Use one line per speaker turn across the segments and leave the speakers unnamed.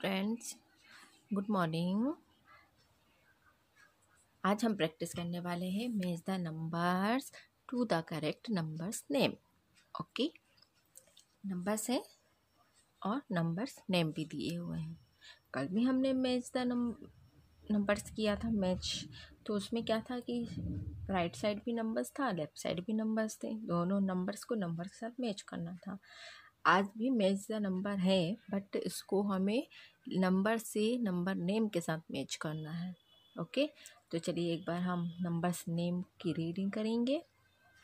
Friends good morning आज हम practice करने वाले हैं match the numbers to the correct numbers name okay numbers है और नंबर्स नेम भी दिए हुए हैं कल भी हमने मेज द नंबर्स किया था मैच तो उसमें क्या था कि राइट साइड भी नंबर्स था लेफ्ट साइड भी नंबर्स थे दोनों नंबर्स को नंबर के साथ मैच करना था आज भी मैच द नंबर है बट इसको हमें नंबर से नंबर नेम के साथ मैच करना है ओके तो चलिए एक बार हम नंबर्स नेम की रीडिंग करेंगे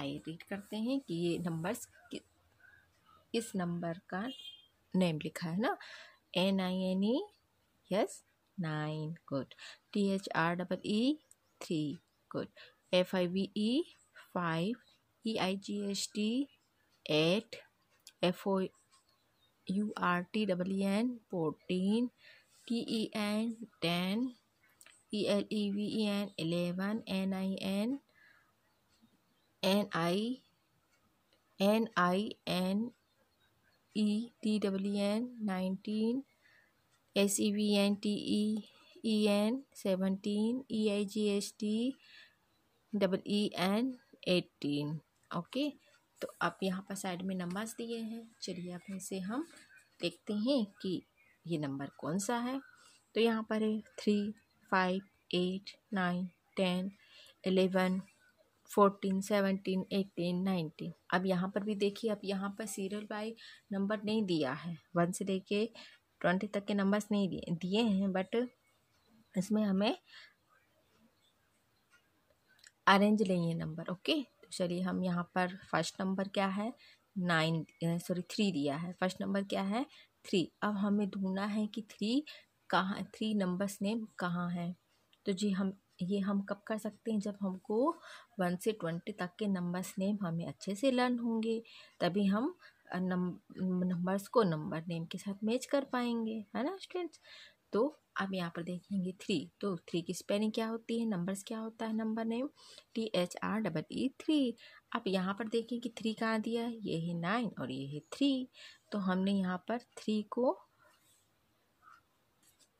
आइए रीड करते हैं कि ये नंबर्स इस नंबर का नेम लिखा है ना N I N E yes nine good T H R double E three good F I V E five E I G S T eight F O U R T W N fourteen T E N ten E L E V E N eleven N I N N I N I N E T W N nineteen S E V N T E E N seventeen E I G S T double E N eighteen okay तो अब यहाँ पर side में numbers दिए हैं चलिए अब इसे हम देखते हैं कि ये नंबर कौन सा है तो यहाँ पर है three five eight nine ten eleven fourteen seventeen eighteen nineteen अब यहाँ पर भी देखिए अब यहाँ पर सीरियल बाई नंबर नहीं दिया है वन से लेके ट्वेंटी तक के नंबर्स नहीं दिए दिए हैं बट इसमें हमें अरेंज लेंगे नंबर ओके चलिए हम यहाँ पर फर्स्ट नंबर क्या है नाइन सॉरी थ्री दिया है फर्स्ट नंबर क्या है थ्री अब हमें ढूंढना है कि थ्री कहाँ थ्री नंबर्स नेम कहाँ हैं तो जी हम ये हम कब कर सकते हैं जब हमको वन से ट्वेंटी तक के नंबर्स नेम हमें अच्छे से लर्न होंगे तभी हम नंबर्स को नंबर नेम के साथ मैच कर पाएंगे है ना स्टूडेंट्स तो अब यहाँ पर देखेंगे थ्री तो थ्री की स्पेलिंग क्या होती है नंबर्स क्या होता है number name T H R double E three अब यहाँ पर देखें कि थ्री कहाँ दिया है ये है नाइन और ये है थ्री तो हमने यहाँ पर थ्री को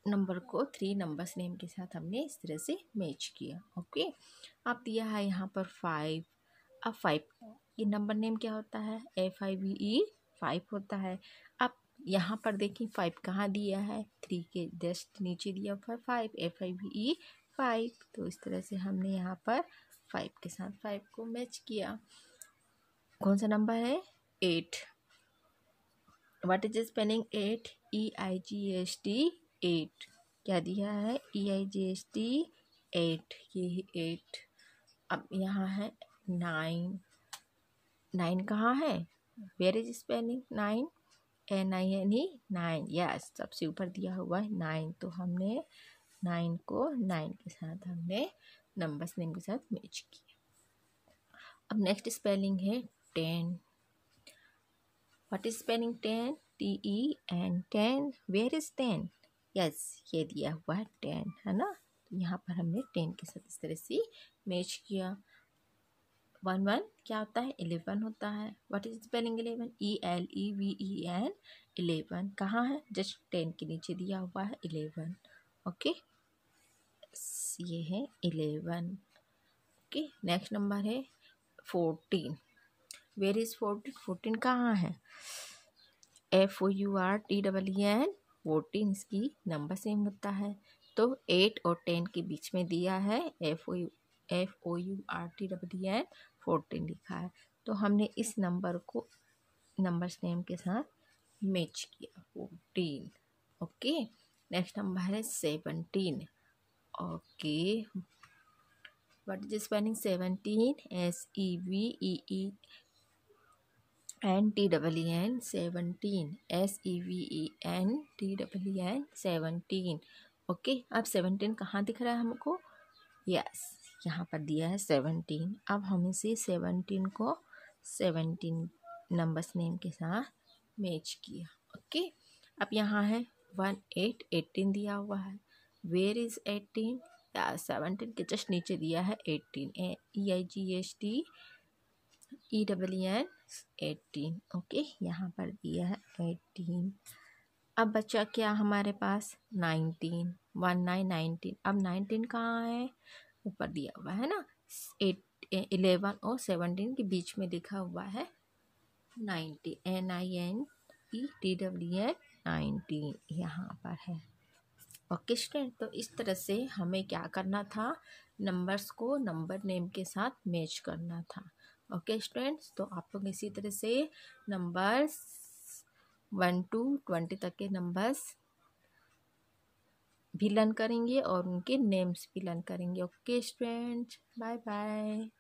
नंबर को थ्री नंबर्स नेम के साथ हमने इस तरह से मैच किया ओके अब दिया है यहाँ पर फाइव अब फाइव ये नंबर नेम क्या होता है ए फाइव ई फाइव होता है अब यहाँ पर देखें फाइव कहाँ दिया है थ्री के जस्ट नीचे दिया हुआ है five F I V E five तो इस तरह से हमने यहाँ पर फाइव के साथ फाइव को मैच किया कौन सा नंबर है eight what is spelling eight E I G S T eight क्या दिया है E I G S T eight ये एट अब यहाँ है नाइन नाइन कहाँ है where is spelling nine N I N E nine yes सबसे ऊपर दिया हुआ है नाइन तो हमने नाइन को नाइन के साथ हमने नंबर्स नेम के साथ मैच किया अब नेक्स्ट स्पेलिंग है ten what is spelling ten T E N ten where is ten yes ये दिया हुआ है टेन है ना यहाँ पर हमने टेन के साथ इस तरह से मैच किया वन वन क्या होता है इलेवन होता है what is spelling eleven E L E V E N eleven कहाँ है जस्ट टेन के नीचे दिया हुआ है इलेवन ओके ये है इलेवन ओके नेक्स्ट नंबर है fourteen where is fourteen fourteen कहाँ है F O U R T double E N fourteen इसकी नंबर सेम होता है तो एट और टेन के बीच में दिया है F O U F O U R T W N fourteen लिखा है तो हमने इस नंबर को नंबर्स नेम के साथ मैच किया फोर्टीन ओके नेक्स्ट नंबर है seventeen okay what is spelling seventeen S E V E E N T double N seventeen S E V E N T double N seventeen okay अब seventeen कहाँ दिख रहा है हमको yes yes. यहाँ पर दिया है सेवनटीन अब हम इसे सेवनटीन को सेवनटीन नंबर्स नेम के साथ मैच किया ओके अब यहाँ है वन एट एटीन दिया हुआ है वेयर इज़ एटीन या सेवनटीन के जस्ट नीचे दिया है eighteen A E I G S T E double N eighteen okay यहाँ पर दिया है एटीन अब बचा क्या हमारे पास नाइनटीन वन नाइन नाइनटीन अब नाइनटीन कहाँ है ऊपर दिया हुआ है ना एट इलेवन और सेवनटीन के बीच में लिखा हुआ है ninety N I N E e T W N e nineteen यहाँ पर है ओके स्टूडेंट तो इस तरह से हमें क्या करना था नंबर्स को नंबर नेम के साथ मैच करना था ओके स्टूडेंट्स तो आप लोग इसी तरह से नंबर्स वन टू ट्वेंटी तक के नंबर्स भी लर्न करेंगे और उनके नेम्स भी लर्न करेंगे ओके स्टूडेंट्स बाय बाय